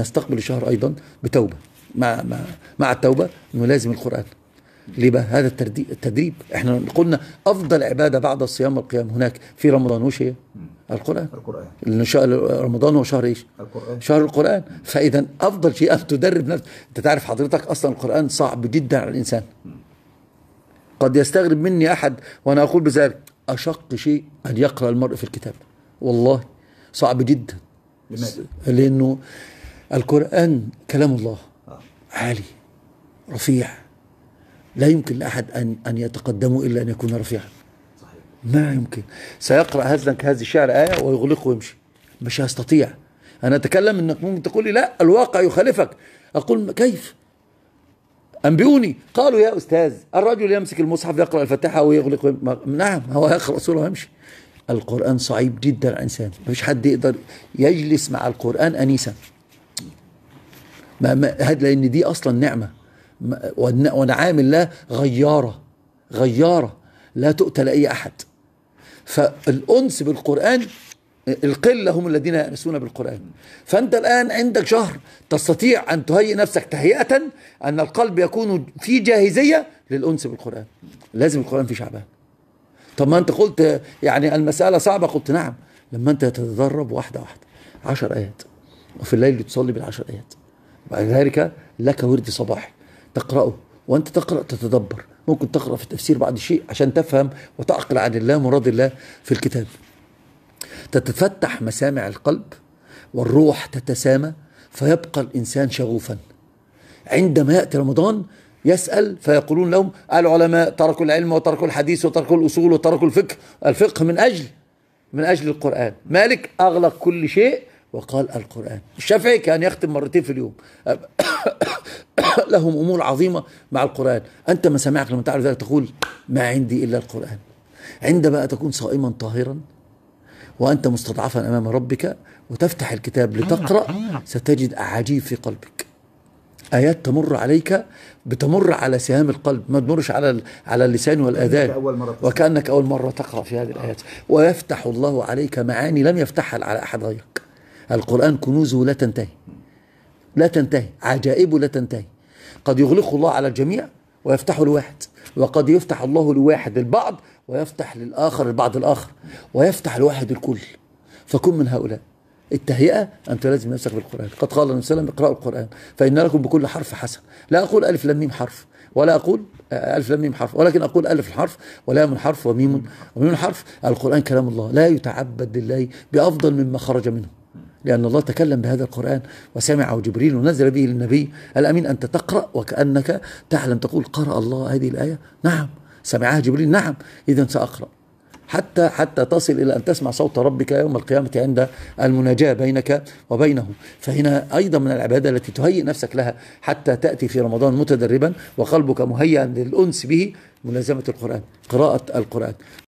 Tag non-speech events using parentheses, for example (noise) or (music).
نستقبل الشهر أيضا بتوبة مع, مع, مع التوبة نلازم القرآن ليه بقى هذا التدريب احنا قلنا افضل عباده بعد الصيام والقيام هناك في رمضان وش هي؟ القران القران رمضان هو شهر ايش؟ القران شهر القران فاذا افضل شيء ان تدرب نفسك انت تعرف حضرتك اصلا القران صعب جدا على الانسان قد يستغرب مني احد وانا اقول بذلك اشق شيء ان يقرا المرء في الكتاب والله صعب جدا لماذا؟ لانه القرآن كلام الله آه. عالي رفيع لا يمكن لأحد أن أن يتقدمه إلا أن يكون رفيعا ما يمكن سيقرأ هذا هذه الشعر آية ويغلقه ويمشي مش هستطيع أنا أتكلم أنك ممكن تقول لي لا الواقع يخالفك أقول كيف أنبئوني قالوا يا أستاذ الرجل يمسك المصحف يقرأ الفاتحة ويغلق ويم... نعم هو يقرأ سورة ويمشي القرآن صعيب جدا على الإنسان مش حد يقدر يجلس مع القرآن أنيسا ما ما هاد لان دي اصلا نعمه ونعام الله غياره غياره لا تؤتى لاي احد فالانس بالقران القله هم الذين يانسون بالقران فانت الان عندك شهر تستطيع ان تهيئ نفسك تهيئه ان القلب يكون في جاهزيه للانس بالقران لازم القران في شعبان طب ما انت قلت يعني المساله صعبه قلت نعم لما انت تتدرب واحده واحده 10 ايات وفي الليل بتصلي بالعشر ايات بعد ذلك لك ورد صباحي تقرأه وأنت تقرأ تتدبر ممكن تقرأ في التفسير بعض الشيء عشان تفهم وتعقل عن الله مراد الله في الكتاب تتفتح مسامع القلب والروح تتسامى فيبقى الإنسان شغوفا عندما يأتي رمضان يسأل فيقولون لهم العلماء تركوا العلم وتركوا الحديث وتركوا الأصول وتركوا الفقه الفقه من أجل من أجل القرآن مالك أغلق كل شيء وقال القرآن الشافعي كان يختم مرتين في اليوم (coughs) لهم أمور عظيمة مع القرآن أنت ما سمعك لما تعرف ذلك تقول ما عندي إلا القرآن عندما تكون صائما طاهرا وأنت مستضعفا أمام ربك وتفتح الكتاب لتقرأ ستجد أعاجيب في قلبك آيات تمر عليك بتمر على سهام القلب ما تمرش على على اللسان والآذان وكأنك أول مرة تقرأ في هذه الآيات ويفتح الله عليك معاني لم يفتحها على أحد غيرك القرآن كنوزه لا تنتهي لا تنتهي عجائبه لا تنتهي قد يغلقه الله على الجميع ويفتحه لواحد وقد يفتح الله لواحد البعض ويفتح للآخر البعض الآخر ويفتح لواحد الكل فكن من هؤلاء التهيئة أن تلازم نفسك بالقرآن قد قال النبي صلى الله عليه وسلم اقرأوا القرآن فإن لكم بكل حرف حسن لا أقول ألف لم ميم حرف ولا أقول آه، ألف لم ميم حرف ولكن أقول ألف حرف من حرف وميم وميم حرف القرآن كلام الله لا يتعبد لله بأفضل مما خرج منه لأن الله تكلم بهذا القرآن وسمعه جبريل ونزل به للنبي الأمين أنت تقرأ وكأنك تعلم تقول قرأ الله هذه الآية نعم سمعها جبريل نعم إذا سأقرأ حتى حتى تصل الى ان تسمع صوت ربك يوم القيامه عند المناجاه بينك وبينه، فهنا ايضا من العباده التي تهيئ نفسك لها حتى تاتي في رمضان متدربا وقلبك مهيئا للانس به ملازمه القران، قراءه القران.